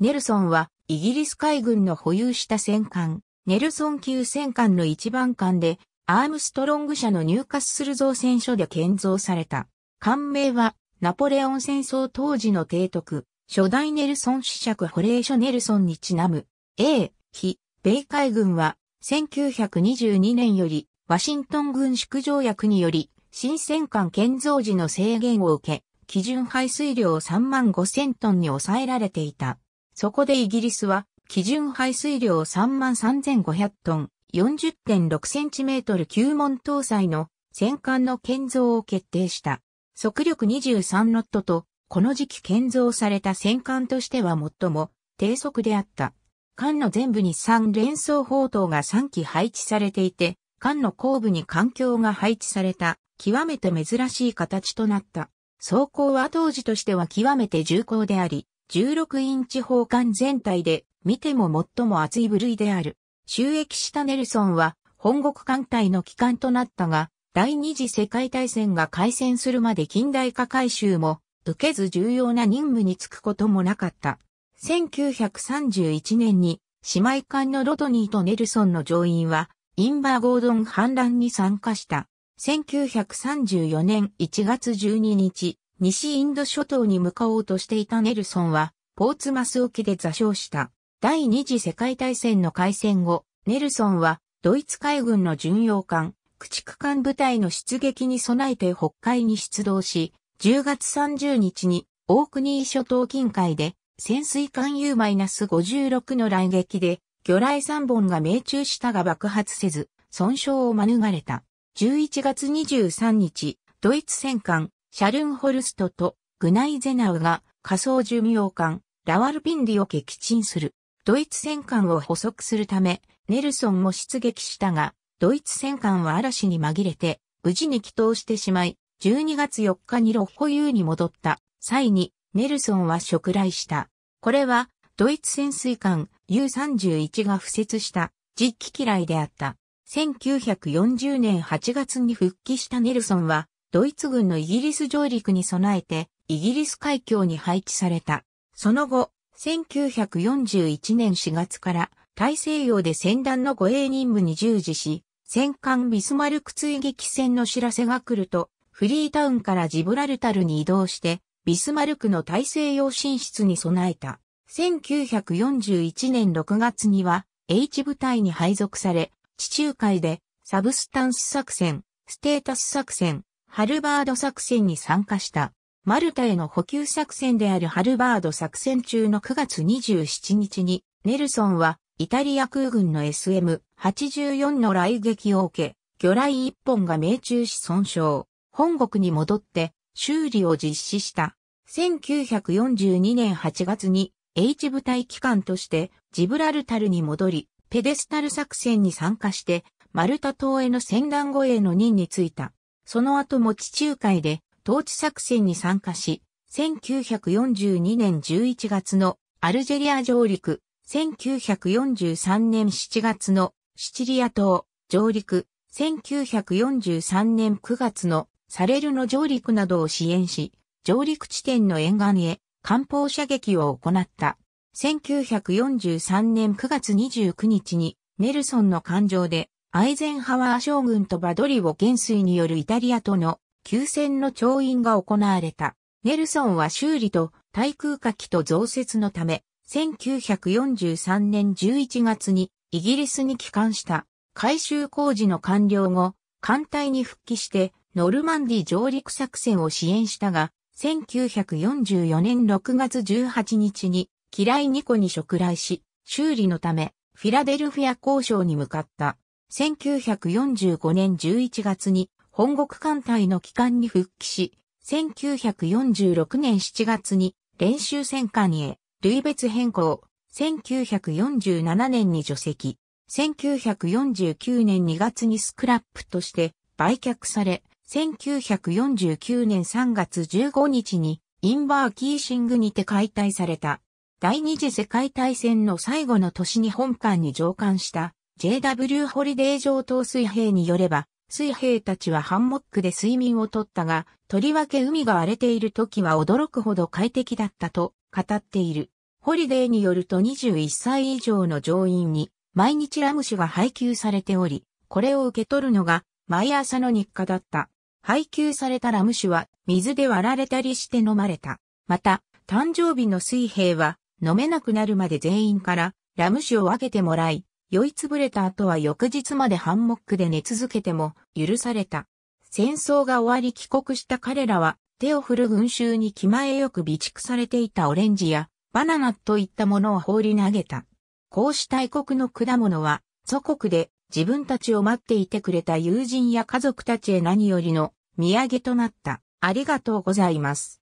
ネルソンはイギリス海軍の保有した戦艦、ネルソン級戦艦の一番艦で、アームストロング社の入荷する造船所で建造された。艦名は、ナポレオン戦争当時の提督、初代ネルソン子爵保冷所ネルソンにちなむ。A、非、米海軍は、1922年より、ワシントン軍縮条約により、新戦艦建造時の制限を受け、基準排水量3万5千トンに抑えられていた。そこでイギリスは、基準排水量33,500トン、40.6センチメートル9門搭載の戦艦の建造を決定した。速力23ノットと、この時期建造された戦艦としては最も低速であった。艦の全部に3連装砲塔が3機配置されていて、艦の後部に艦橋が配置された、極めて珍しい形となった。装甲は当時としては極めて重厚であり、16インチ砲艦全体で見ても最も厚い部類である。収益したネルソンは本国艦隊の機関となったが、第二次世界大戦が開戦するまで近代化改修も受けず重要な任務に就くこともなかった。1931年に姉妹艦のロドニーとネルソンの乗員はインバーゴードン反乱に参加した。1934年1月12日、西インド諸島に向かおうとしていたネルソンは、ポーツマス沖で座礁した。第二次世界大戦の開戦後、ネルソンは、ドイツ海軍の巡洋艦、駆逐艦部隊の出撃に備えて北海に出動し、10月30日に、オークニー諸島近海で、潜水艦 U-56 の来撃で、魚雷3本が命中したが爆発せず、損傷を免れた。11月23日、ドイツ戦艦、シャルンホルストとグナイゼナウが仮想寿命艦ラワルピンディを撃沈する。ドイツ戦艦を捕捉するため、ネルソンも出撃したが、ドイツ戦艦は嵐に紛れて、無事に帰投してしまい、12月4日にロッホユーに戻った際に、ネルソンは食来した。これは、ドイツ潜水艦 U31 が付設した実機機雷であった。1940年8月に復帰したネルソンは、ドイツ軍のイギリス上陸に備えて、イギリス海峡に配置された。その後、1941年4月から大西洋で戦団の護衛任務に従事し、戦艦ビスマルク追撃戦の知らせが来ると、フリータウンからジブラルタルに移動して、ビスマルクの大西洋進出に備えた。1941年6月には、H 部隊に配属され、地中海で、サブスタンス作戦、ステータス作戦、ハルバード作戦に参加した。マルタへの補給作戦であるハルバード作戦中の9月27日に、ネルソンはイタリア空軍の SM84 の雷撃を受け、魚雷1本が命中し損傷。本国に戻って修理を実施した。1942年8月に H 部隊機関としてジブラルタルに戻り、ペデスタル作戦に参加して、マルタ島への戦団護衛の任に就いた。その後も地中海で統治作戦に参加し、1942年11月のアルジェリア上陸、1943年7月のシチリア島上陸、1943年9月のサレルの上陸などを支援し、上陸地点の沿岸へ艦砲射撃を行った。1943年9月29日にネルソンの艦上でアイゼンハワー将軍とバドリオ元帥によるイタリアとの休戦の調印が行われた。ネルソンは修理と対空火器と増設のため、1943年11月にイギリスに帰還した改修工事の完了後、艦隊に復帰してノルマンディ上陸作戦を支援したが、1944年6月18日にキライニコに触来し、修理のためフィラデルフィア交渉に向かった。1945年11月に本国艦隊の機関に復帰し、1946年7月に練習戦艦へ類別変更、1947年に除籍、1949年2月にスクラップとして売却され、1949年3月15日にインバーキーシングにて解体された。第二次世界大戦の最後の年に本艦に上艦した JW ホリデー上等水兵によれば、水兵たちはハンモックで睡眠をとったが、とりわけ海が荒れている時は驚くほど快適だったと語っている。ホリデーによると21歳以上の乗員に毎日ラム酒が配給されており、これを受け取るのが毎朝の日課だった。配給されたラム酒は水で割られたりして飲まれた。また、誕生日の水兵は飲めなくなるまで全員からラム酒を分けてもらい、酔いつぶれた後は翌日までハンモックで寝続けても許された。戦争が終わり帰国した彼らは手を振る群衆に気前よく備蓄されていたオレンジやバナナといったものを放り投げた。こうした異国の果物は祖国で自分たちを待っていてくれた友人や家族たちへ何よりの土産となった。ありがとうございます。